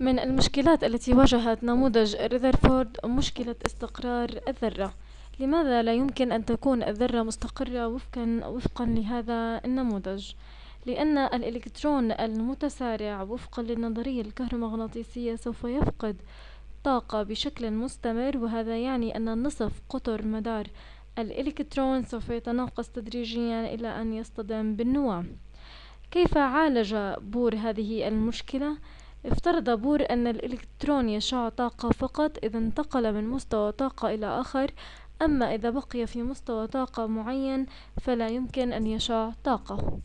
من المشكلات التي واجهت نموذج رذرفورد مشكلة استقرار الذرة لماذا لا يمكن أن تكون الذرة مستقرة وفقا, وفقا لهذا النموذج؟ لأن الإلكترون المتسارع وفقا للنظرية الكهرومغناطيسية سوف يفقد طاقة بشكل مستمر وهذا يعني أن نصف قطر مدار الإلكترون سوف يتناقص تدريجيا إلى أن يصطدم بالنواة كيف عالج بور هذه المشكلة؟ افترض بور أن الإلكترون يشع طاقة فقط إذا انتقل من مستوى طاقة إلى آخر أما إذا بقي في مستوى طاقة معين فلا يمكن أن يشع طاقة